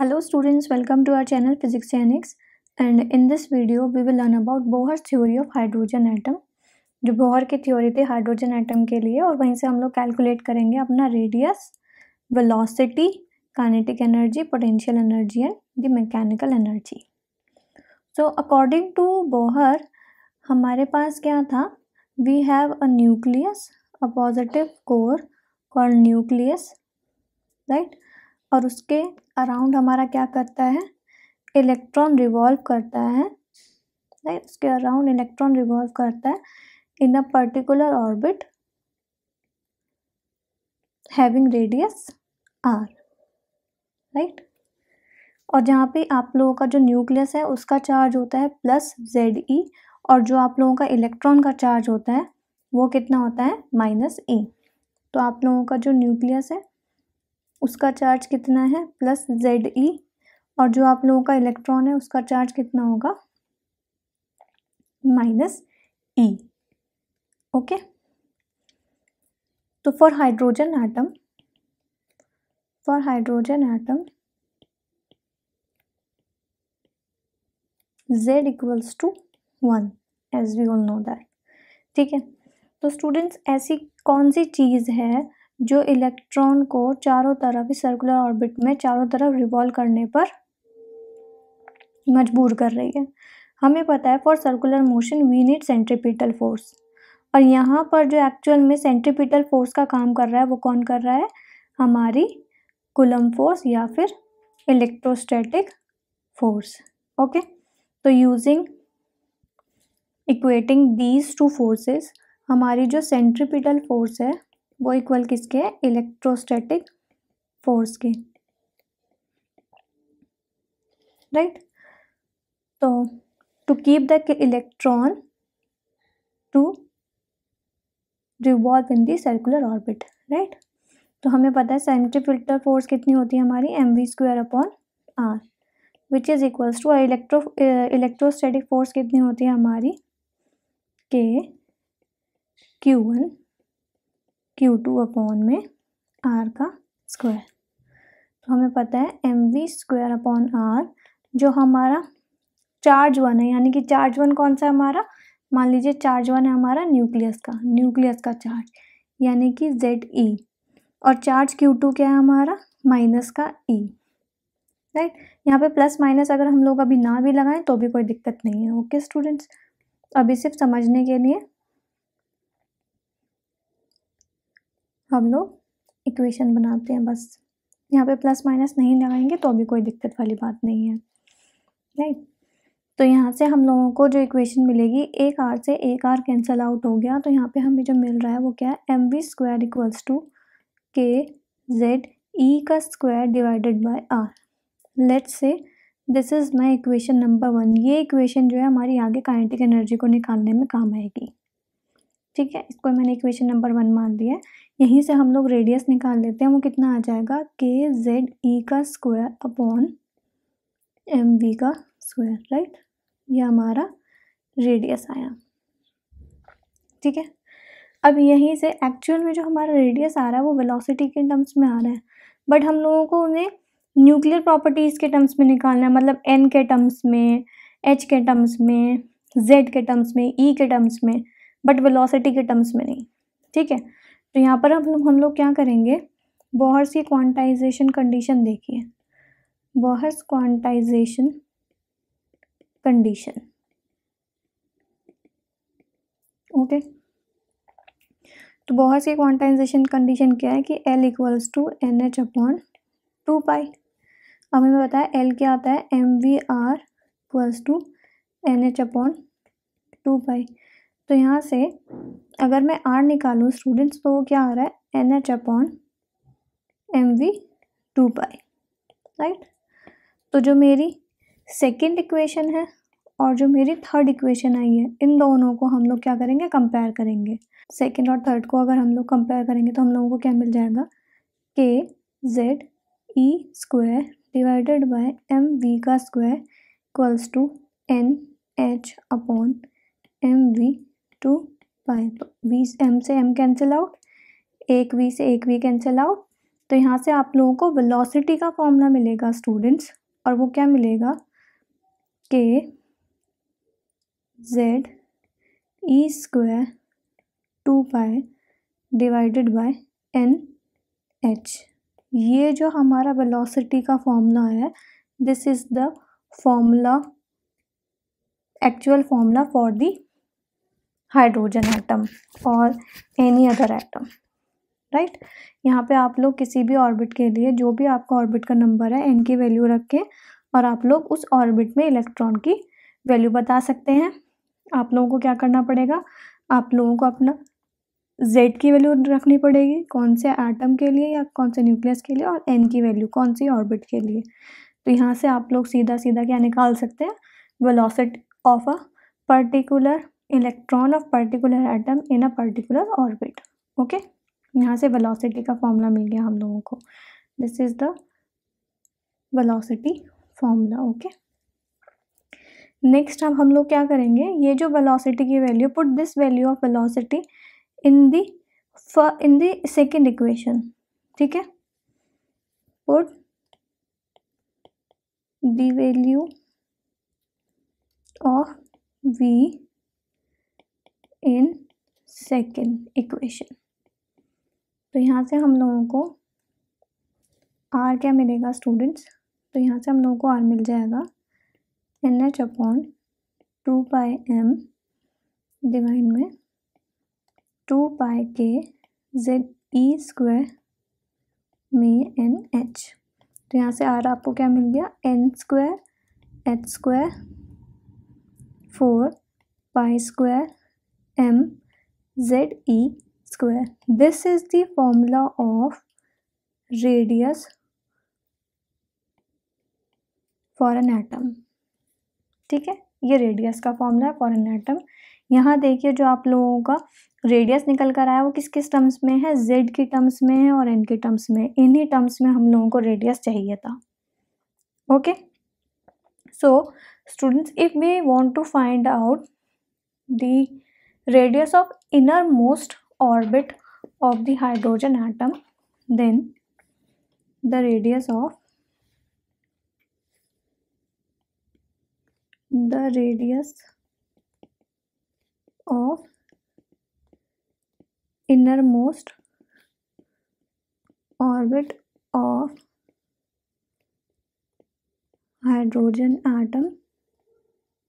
Hello students welcome to our channel physics anix and in this video we will learn about Bohr theory of hydrogen atom जो Bohr की थ्योरी थी hydrogen atom के लिए और वहीं से हम लोग कैलकुलेट करेंगे अपना radius velocity kinetic energy potential energy and the mechanical energy so according to Bohr हमारे पास क्या था we have a nucleus a positive core called nucleus right और उसके अराउंड हमारा क्या करता है इलेक्ट्रॉन रिवॉल्व करता है राइट उसके अराउंड इलेक्ट्रॉन रिवॉल्व करता है in a particular orbit having radius R right और जहाँ पे आप लोगों का जो न्यूक्लियस है उसका चार्ज होता है प्लस जेड ई और जो आप लोगों का इलेक्ट्रॉन का चार्ज होता है वो कितना होता है माइनस ई e. तो आप लोगों का जो न्यूक्लियस है उसका चार्ज कितना है प्लस जेड ई e और जो आप लोगों का इलेक्ट्रॉन है उसका चार्ज कितना होगा माइनस ई e, ओके तो for hydrogen atom for hydrogen atom z equals to one as we all know that ठीक है तो स्टूडेंट्स ऐसी कौन सी चीज़ है जो इलेक्ट्रॉन को चारों तरफ सर्कुलर ऑर्बिट में चारों तरफ रिवॉल्व करने पर मजबूर कर रही है हमें पता है for circular motion we need centripetal force और यहाँ पर जो एक्चुअल में सेंट्रीपिटल फोर्स का काम कर रहा है वो कौन कर रहा है हमारी कुलम फोर्स या फिर इलेक्ट्रोस्टैटिक फोर्स ओके तो using equating these two forces हमारी जो सेंट्रीपिटल फोर्स है वो इक्वल किसके है इलेक्ट्रोस्टैटिक फोर्स के राइट तो to keep the electron to revolve in the circular orbit right तो हमें पता है सेंट्री फिल्टर फोर्स कितनी होती है हमारी M V square upon R which is equals to electro electrostatic force कितनी होती है हमारी K Q one Q two upon में आर का स्क्वायर तो हमें पता है M V square upon R जो हमारा चार्ज वन है यानी कि चार्ज वन कौन सा है हमारा मान लीजिए चार्ज वन है हमारा न्यूक्लियस का न्यूक्लियस का चार्ज यानी कि जेड ई e. और चार्ज क्यू टू क्या है हमारा माइनस का ई e. राइट यहाँ पे प्लस माइनस अगर हम लोग अभी ना भी लगाएं तो भी कोई दिक्कत नहीं है ओके स्टूडेंट्स अभी सिर्फ समझने के लिए हम लोग इक्वेशन बनाते हैं बस यहाँ पे प्लस माइनस नहीं लगाएंगे तो अभी कोई दिक्कत वाली बात नहीं है राइट तो यहाँ से हम लोगों को जो इक्वेशन मिलेगी एक आर से एक आर कैंसल आउट हो गया तो यहाँ पे हमें जो मिल रहा है वो क्या है M V square equals to K Z E का square divided by R let's say this is my equation number one ये इक्वेशन जो है हमारी आगे काइनेटिक एनर्जी को निकालने में काम आएगी ठीक है इसको मैंने इक्वेशन नंबर वन मान लिया है यहीं से हम लोग रेडियस निकाल लेते हैं वो कितना आ जाएगा के जेड ई का स्क्वायर अपॉन एम वी का स्क्वायर राइट ये हमारा रेडियस आया ठीक है अब यहीं से एक्चुअल में जो हमारा रेडियस आ रहा है वो वेलोसिटी के टर्म्स में आ रहा है बट हम लोगों को उन्हें न्यूक्लियर प्रॉपर्टीज़ के टर्म्स में निकालना है मतलब एन के टर्म्स में एच के टर्म्स में जेड के टर्म्स में ई e के टर्म्स में बट वेलोसिटी के टर्म्स में नहीं ठीक है तो यहाँ पर हम हम लोग क्या करेंगे बॉहर्स की क्वांटाइजेशन कंडीशन देखिए बॉहर्स क्वांटाइजेशन कंडीशन ओके तो बॉहर्स की क्वांटाइजेशन कंडीशन क्या है कि L equals to N H upon two pi अब हमें बताया एल क्या आता है M V R equals to N H upon two pi तो यहाँ से अगर मैं आर निकालूँ स्टूडेंट्स तो वो क्या आ रहा है N H upon M V two pi right तो जो मेरी सेकेंड इक्वेशन है और जो मेरी थर्ड इक्वेशन आई है इन दोनों को हम लोग क्या करेंगे कंपेयर करेंगे सेकेंड और थर्ड को अगर हम लोग कंपेयर करेंगे तो हम लोगों को क्या मिल जाएगा K Z E square divided by M V का square equals to N H upon M V two five V M से एम कैंसिल आउट एक वी से एक वी कैंसिल आउट तो यहाँ से आप लोगों को वेलोसिटी का फॉर्मूला मिलेगा स्टूडेंट्स और वो क्या मिलेगा K Z E square two pi divided by N H ये जो हमारा वेलोसिटी का फॉर्मूला है this is the formula actual formula for the hydrogen atom और एनी अदर एटम राइट यहाँ पे आप लोग किसी भी ऑर्बिट के लिए जो भी आपका ऑर्बिट का नंबर है एन की वैल्यू रखें और आप लोग उस ऑर्बिट में इलेक्ट्रॉन की वैल्यू बता सकते हैं आप लोगों को क्या करना पड़ेगा आप लोगों को अपना जेड की वैल्यू रखनी पड़ेगी कौन से एटम के लिए या कौन से न्यूक्लियस के लिए और एन की वैल्यू कौन सी ऑर्बिट के लिए तो यहाँ से आप लोग सीधा सीधा क्या निकाल सकते हैं velocity of a particular electron of particular atom in a particular orbit okay यहाँ से वेलोसिटी का फॉर्मूला मिल गया हम लोगों को this is the velocity formula okay next हम हम लोग क्या करेंगे ये जो वेलोसिटी की value put this value of velocity in the in the second equation ठीक है put the value of V in second equation तो यहाँ से हम लोगों को आर क्या मिलेगा स्टूडेंट्स तो यहाँ से हम लोगों को आर मिल जाएगा N H upon two pi M divide में two pi K Z E square में एन एच तो यहाँ से आर आपको क्या मिल गया N square H square four pi square m z e square this is the formula of radius for N atom ठीक है ये रेडियस का फॉर्मूला है फॉर एन एटम यहाँ देखिए जो आप लोगों का रेडियस निकल कर आया वो किस किस टर्म्स में है जेड की टर्म्स में है और एन के टर्म्स में इन्हीं टर्म्स में हम लोगों को रेडियस चाहिए था okay so students if we want to find out the radius of innermost orbit of the hydrogen atom then the radius of the radius of innermost orbit of hydrogen atom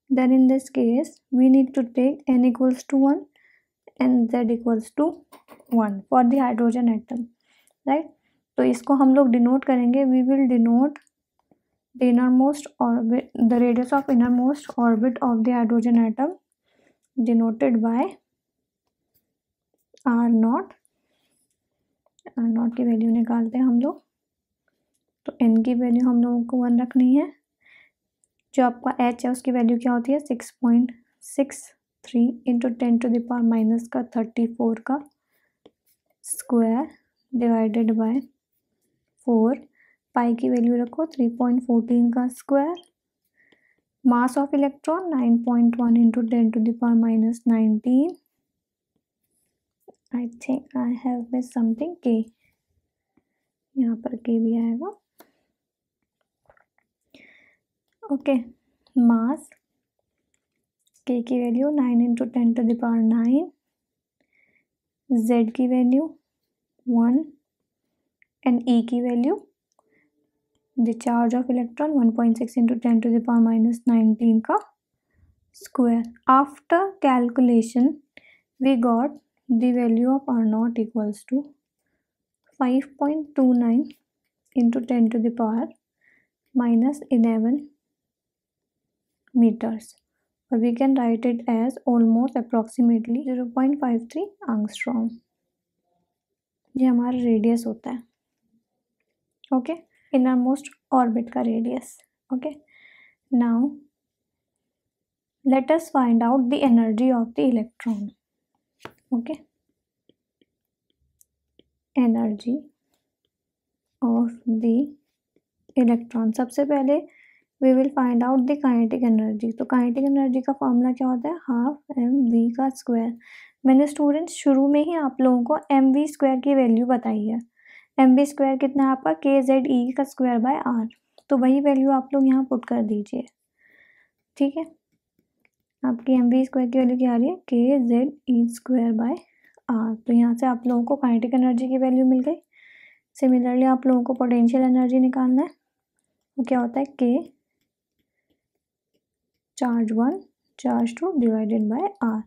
then in this case we need to take n equals to 1 and z equals to 1 for the hydrogen atom right तो इसको हम लोग denote करेंगे we will denote the inner most orbit the radius of inner most orbit of the hydrogen atom denoted by R naught R naught की value निकालते हैं हम लोग तो एन की वैल्यू हम लोगों को वन रखनी है जो आपका एच है उसकी वैल्यू क्या होती है six point six three into ten to the power minus का थर्टी फोर का square divided by four pi की वैल्यू रखो थ्री पॉइंट फोर्टीन का square mass of electron nine point one into ten to the power minus nineteen I think I have miss something के यहाँ पर के भी आएगा ओके मास के की value nine into ten to the power nine Z की value one and E की value the charge of electron one point six into ten to the power minus nineteen का after calculation we got the value of R naught equals to five point two nine into ten to the power minus eleven meters we meters or we can write it as almost approximately 0.53 angstrom ये हमारा radius होता है okay innermost orbit का radius okay now let us find out the energy of the electron okay energy of the electron सबसे पहले we will find out the kinetic energy तो kinetic energy का formula क्या होता है half M V का square मैंने students शुरू में ही आप लोगों को एम वी स्क्वायर की वैल्यू बताई है एम वी स्क्वायर कितना है आपका के जेड ई का स्क्वायर बाय आर तो वही वैल्यू आप लोग यहाँ पुट कर दीजिए ठीक है आपकी एम वी स्क्वायर की वैल्यू क्या आ रही है K Z E square by R तो यहाँ से आप लोगों को काइनेटिक एनर्जी की वैल्यू मिल गई सिमिलरली आप लोगों को पोटेंशियल एनर्जी निकालना है वो क्या होता है K charge one charge two divided by R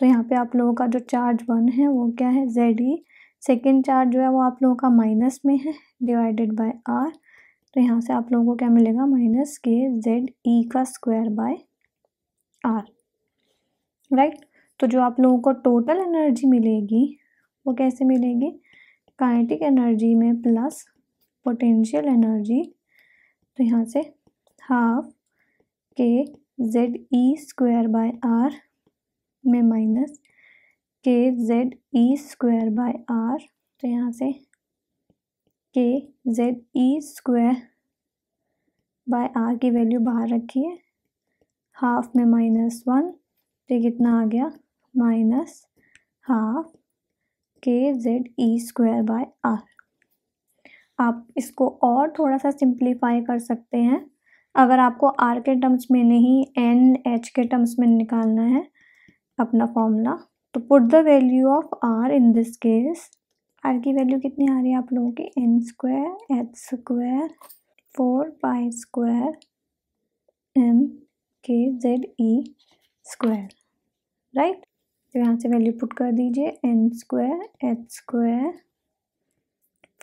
तो यहाँ पे आप लोगों का जो चार्ज वन है वो क्या है Z E e। Second charge जो है वो आप लोगों का माइनस में है डिवाइडेड बाय आर तो यहाँ से आप लोगों को क्या मिलेगा minus K Z E e का स्क्वायर बाय आर राइट तो जो आप लोगों को टोटल एनर्जी मिलेगी वो कैसे मिलेगी काइनेटिक एनर्जी में प्लस पोटेंशियल एनर्जी तो यहाँ से half K Z E square by R में minus K Z E square by R तो यहाँ से K Z E square by R की वैल्यू बाहर रखी है हाफ में माइनस वन तो ये कितना आ गया minus half K Z E square by R आप इसको और थोड़ा सा सिंप्लीफाई कर सकते हैं अगर आपको आर के टर्म्स में नहीं एन एच के टर्म्स में निकालना है अपना फॉर्मूला तो put the value of R in this case R की वैल्यू कितनी आ रही है आप लोगों की N square H square four pi square M K Z E square right तो यहाँ से वैल्यू पुट कर दीजिए N square H square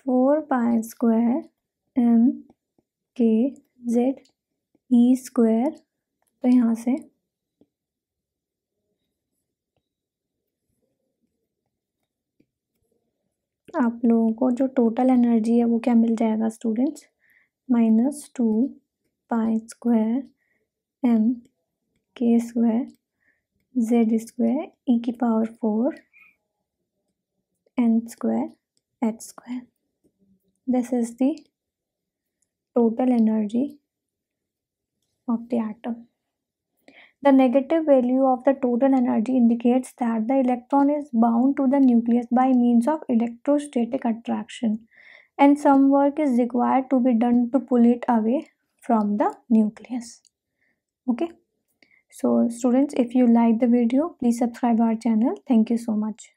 four pi square M K Z E e square तो यहाँ से आप लोगों को जो टोटल एनर्जी है वो क्या मिल जाएगा students minus two pi square M K square Z square E की power four N square H square this is the total energy of the atom. The negative value of the total energy indicates that the electron is bound to the nucleus by means of electrostatic attraction and some work is required to be done to pull it away from the nucleus. Okay. So students if you like the video please subscribe our channel. Thank you so much.